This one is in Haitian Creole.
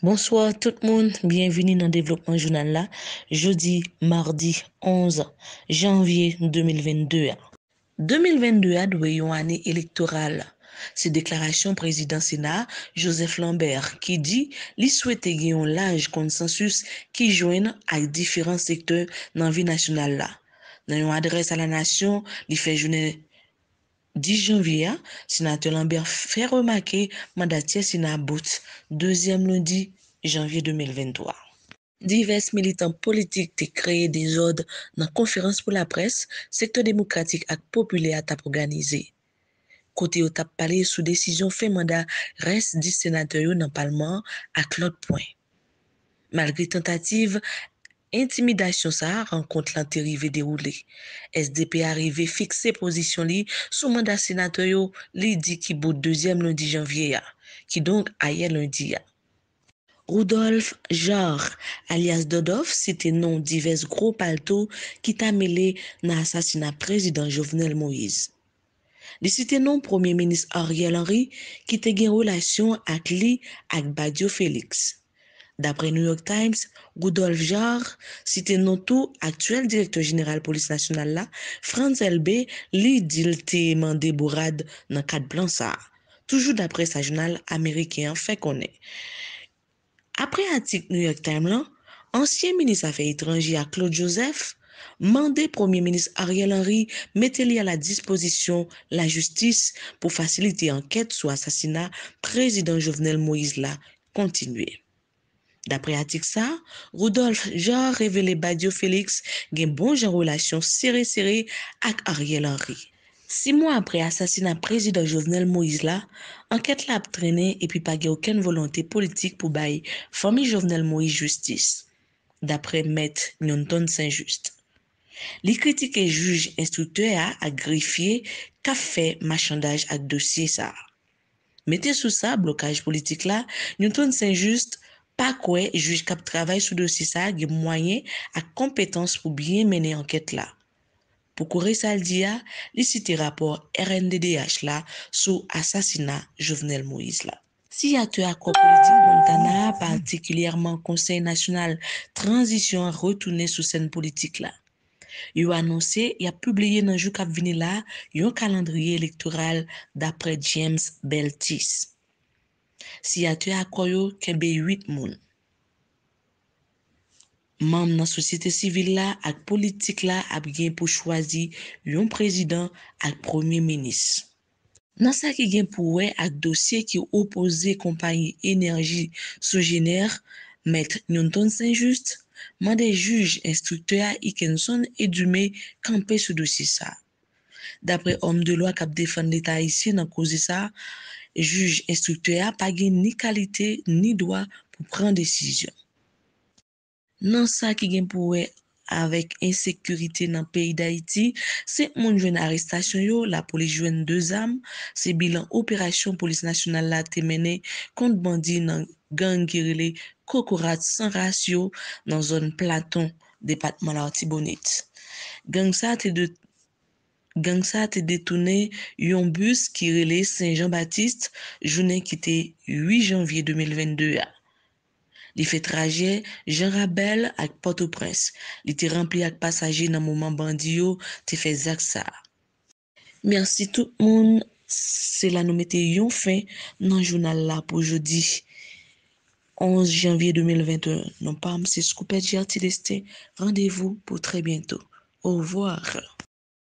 Bonsoir tout moun, bienveni nan devlopman jounan la, jodi, mardi, onze, janvye 2022. 2022 adwe yon ane elektoral. Se deklarasyon prezident sénat, Joseph Lambert, ki di li souwete geyon laj konsensus ki jounan ak diferent sektor nan vi nasyonal la. Nan yon adres a la nasyon, li fe jounen... Di janvier, senatèl an bèr fè remake mandatèl senat bout. Dezyèm londi janvier 2023. Divers militant politik te kreye de jod nan konferans pou la pres, sektèl demokratik ak populè at ap organizè. Kote yo tap pale sou desisyon fè mandat res di senatèl yo nan palman ak lot pwen. Mal gri tentative, Intimidasyon sa renkont lantiri ve deroule. SDP arive fikse posisyon li sou manda senatoyo li di ki bout 2e lundi janvye ya, ki donk aye lundi ya. Roudolf Jor alias Dodof site non divez gro palto ki ta mele nan asasina prezident Jovenel Moïse. Li site non premier menis Ariel Henry ki te gen relasyon ak li ak Badiou Félix. Dapre New York Times, Goudolf Jarre, site notou aktuel direktor general polis nasyonal la, Franz L.B. li dilte mande bourade nan kat blan sa. Toujou dapre sa jounal Amerikean Fekone. Apre atik New York Times lan, ansyen minis afe itranji a Claude Joseph, mande premier minis Ariel Henry mette li a la disposisyon la justis pou fasilite anket sou asasina prezident jovenel Moïse la kontinue. Dapre atik sa, Rudolf Jean revele Badiou-Felix gen bon jen relasyon sere-sere ak Ariel Henry. Si moun apre asasina prezident Jovenel Moïse la, anket la ap trene epi pa gen oken volante politik pou bayi fomi Jovenel Moïse justice. Dapre Met Nyonton Saint-Just. Li kritike juj instrukte a ak grifiye ka fe machandaj ak dosye sa. Mete sou sa blokaj politik la, Nyonton Saint-Just jen pa kwe juj kap travay sou dosisa ge mwanyen ak kompetans pou biye mene anket la. Pou kou resaldi ya, li siti rapor RNDDH la sou asasina Jovenel Moïse la. Si ya te akwa politik Montana, partikilyarman konsey nasyonal transisyon retounen sou sen politik la, yo anonsi ya poubleye nan ju kap vini la yo kalandriye elektoral dapre James Beltis. Si atwe ak koyo, kembe yit moun. Man nan sosite sivil la ak politik la ap gen pou chwazi yon prezident ak premier menis. Nan sa ki gen pou we ak dosye ki opoze kompanyi enerji so jener, met nyonton sen just, man de juj instrukte a Iken Son edume kampe sou dosye sa. Dapre om de lo ak ap defan leta isi nan kouze sa, yon prezident a kwenye. Juge instrukte a pa gen ni kalite ni doa pou pran desisyon. Nan sa ki gen pouwe avèk ensekurite nan peyi da iti, se moun jwen arrestasyon yo, la polis jwen deux am, se bilan operasyon polis nasyonal la temene kont bandi nan gang kirele kokorat san rasyon nan zon platon depatman la otibonit. Gang sa te de... Gang sa te detoune yon bus ki rele Saint-Jean-Baptiste jounen ki te 8 janvier 2022 a. Li fe trajet Jean Rabel ak Port-au-Prince. Li te rempli ak pasaje nan moment yo te fe zak sa. merci tout moun. Se la nou mette yon fin nan jounal la pou jodi 11 janvye 2021. Non pas coupette Skoupet Rendez-vous pour très bientôt. Au revoir.